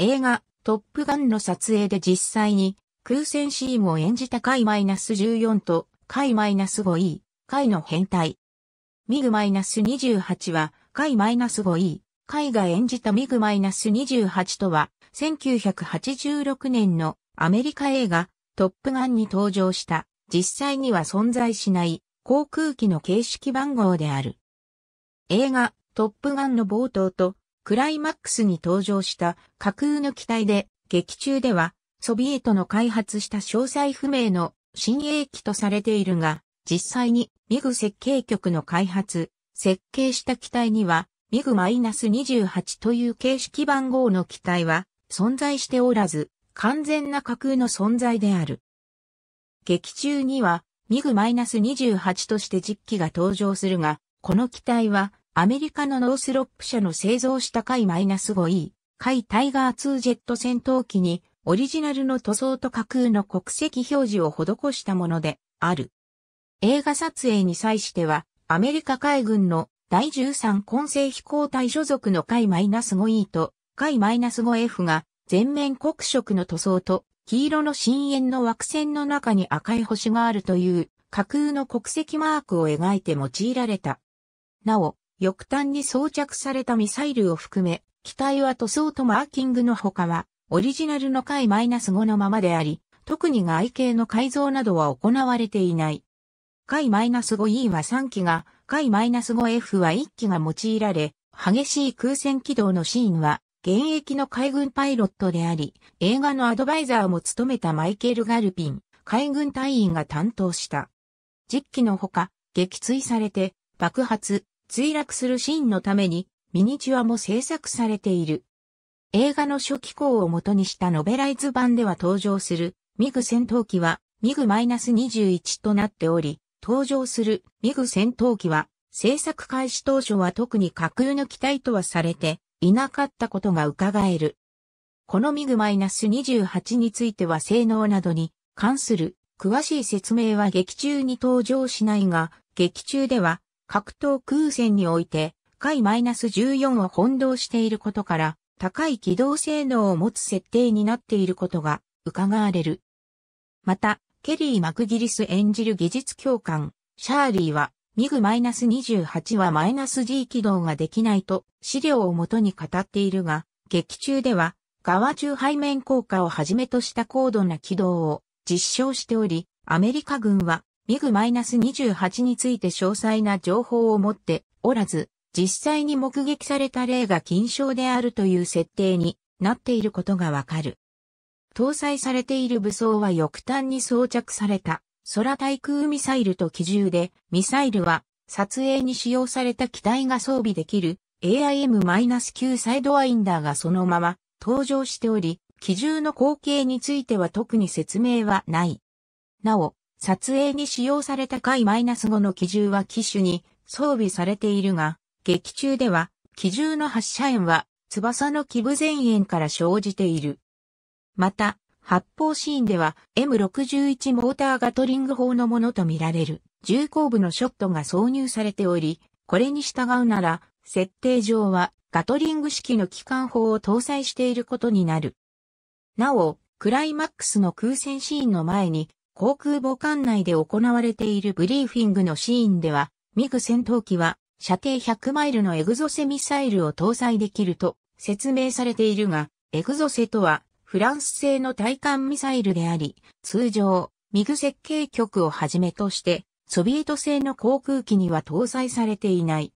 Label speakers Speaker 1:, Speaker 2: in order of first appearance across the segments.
Speaker 1: 映画、トップガンの撮影で実際に、空戦シーンを演じた回 -14 と、回 -5E、回の変態。ミグマイナス -28 は、回 -5E、回が演じたミグマイナス -28 とは、1986年のアメリカ映画、トップガンに登場した、実際には存在しない航空機の形式番号である。映画、トップガンの冒頭とクライマックスに登場した架空の機体で、劇中では、ソビエトの開発した詳細不明の新鋭機とされているが、実際にミグ設計局の開発、設計した機体には、ミグ -28 という形式番号の機体は存在しておらず、完全な架空の存在である。劇中には、ミグ -28 として実機が登場するが、この機体はアメリカのノースロップ社の製造した海 -5E、海タイガー2ジェット戦闘機に、オリジナルの塗装と架空の国籍表示を施したものである。映画撮影に際しては、アメリカ海軍の第13混成飛行隊所属の海 -5E と海 -5F が全面黒色の塗装と黄色の深淵の枠線の中に赤い星があるという架空の国籍マークを描いて用いられた。なお、翼端に装着されたミサイルを含め、機体は塗装とマーキングの他は、オリジナルの回 -5 のままであり、特に外形の改造などは行われていない。回 -5E は3機が、回 -5F は1機が用いられ、激しい空戦軌道のシーンは、現役の海軍パイロットであり、映画のアドバイザーも務めたマイケル・ガルピン、海軍隊員が担当した。実機のほか、撃墜されて、爆発、墜落するシーンのためにミニチュアも制作されている。映画の初期校を元にしたノベライズ版では登場するミグ戦闘機はミグ -21 となっており、登場するミグ戦闘機は制作開始当初は特に架空の機体とはされていなかったことが伺える。このミグ -28 については性能などに関する詳しい説明は劇中に登場しないが、劇中では格闘空戦において、回 -14 を混同していることから、高い機動性能を持つ設定になっていることが伺われる。また、ケリー・マクギリス演じる技術教官、シャーリーは、ミグ -28 は -G 起動ができないと資料をもとに語っているが、劇中では、側中背面効果をはじめとした高度な軌道を実証しており、アメリカ軍はミグ -28 について詳細な情報を持っておらず、実際に目撃された例が金賞であるという設定になっていることがわかる。搭載されている武装は翼端に装着された空対空ミサイルと機銃で、ミサイルは撮影に使用された機体が装備できる AIM-9 サイドワインダーがそのまま登場しており、機銃の光景については特に説明はない。なお、撮影に使用された回 -5 の機銃は機種に装備されているが、劇中では機銃の発射円は翼の基部前縁から生じている。また、発砲シーンでは M61 モーターガトリング砲のものとみられる銃後部のショットが挿入されており、これに従うなら、設定上はガトリング式の機関砲を搭載していることになる。なお、クライマックスの空戦シーンの前に航空母艦内で行われているブリーフィングのシーンでは、ミグ戦闘機は射程100マイルのエグゾセミサイルを搭載できると説明されているが、エグゾセとはフランス製の対艦ミサイルであり、通常、ミグ設計局をはじめとして、ソビエト製の航空機には搭載されていない。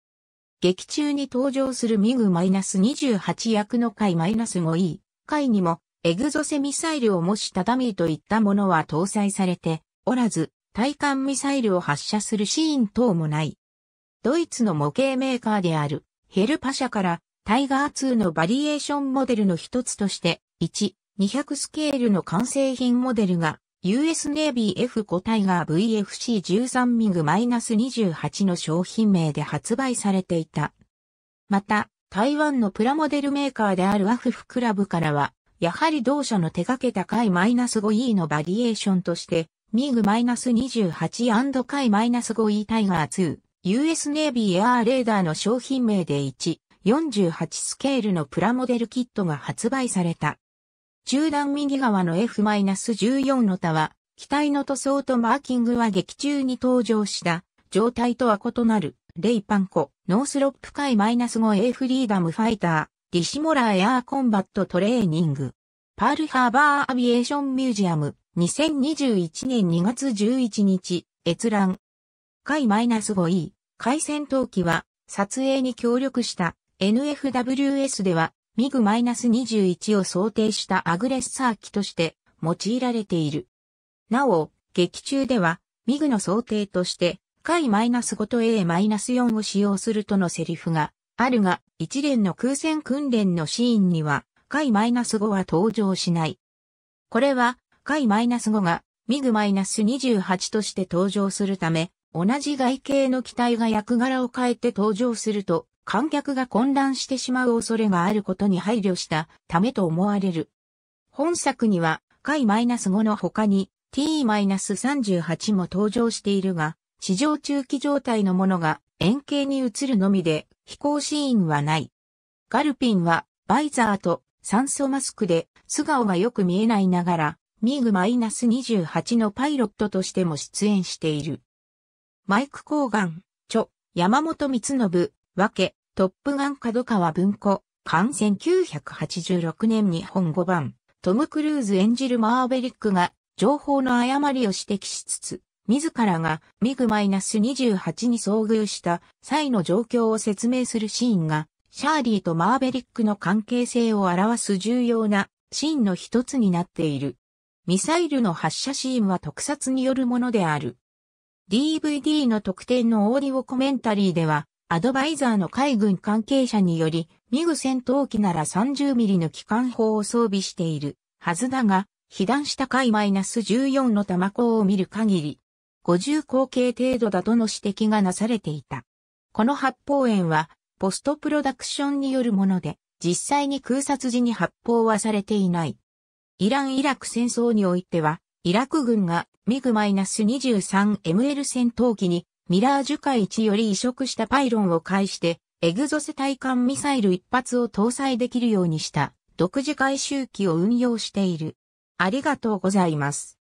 Speaker 1: 劇中に登場するミグ -28 役の回 -5E 回にもエグゾセミサイルを模したダミーといったものは搭載されておらず、対艦ミサイルを発射するシーン等もない。ドイツの模型メーカーであるヘルパ社からタイガー2のバリエーションモデルの一つとして1、200スケールの完成品モデルが US ネイビー F5 タイガー VFC13 ミグ -28 の商品名で発売されていた。また、台湾のプラモデルメーカーであるアフフクラブからはやはり同社の手掛けた回 -5E のバリエーションとして、ミーグ -28& 回 -5E タイガー2、US ネイビーエアーレーダーの商品名で1、48スケールのプラモデルキットが発売された。中段右側の F-14 の他は、機体の塗装とマーキングは劇中に登場した状態とは異なる、レイパンコ、ノースロップ回 -5A フリーダムファイター。ディシモラーエアーコンバットトレーニング。パールハーバーアビエーションミュージアム。2021年2月11日、閲覧。回 -5E。回戦闘機は、撮影に協力した NFWS では、ミグ -21 を想定したアグレッサー機として用いられている。なお、劇中では、ミグの想定として、回 -5 と A-4 を使用するとのセリフがあるが、一連の空戦訓練のシーンには、海 -5 は登場しない。これは、海 -5 が、ミグマイナス -28 として登場するため、同じ外形の機体が役柄を変えて登場すると、観客が混乱してしまう恐れがあることに配慮したためと思われる。本作には、海 -5 の他に T-38 も登場しているが、地上中期状態のものが円形に映るのみで、飛行シーンはない。ガルピンはバイザーと酸素マスクで素顔がよく見えないながら、ミーグ -28 のパイロットとしても出演している。マイク・コーガン、著、山本光信、わけ、トップガン角川文庫、艦1986年日本語版、トム・クルーズ演じるマーベリックが情報の誤りを指摘しつつ、自らがミグ -28 に遭遇した際の状況を説明するシーンが、シャーリーとマーベリックの関係性を表す重要なシーンの一つになっている。ミサイルの発射シーンは特撮によるものである。DVD の特典のオーディオコメンタリーでは、アドバイザーの海軍関係者により、ミグ戦闘機なら3 0ミリの機関砲を装備しているはずだが、被弾した海 -14 の弾口を見る限り、50口径程度だとの指摘がなされていた。この発砲炎は、ポストプロダクションによるもので、実際に空撮時に発砲はされていない。イラン・イラク戦争においては、イラク軍がミグ -23ML 戦闘機にミラージュ海1より移植したパイロンを介して、エグゾセ対艦ミサイル一発を搭載できるようにした独自回収機を運用している。ありがとうございます。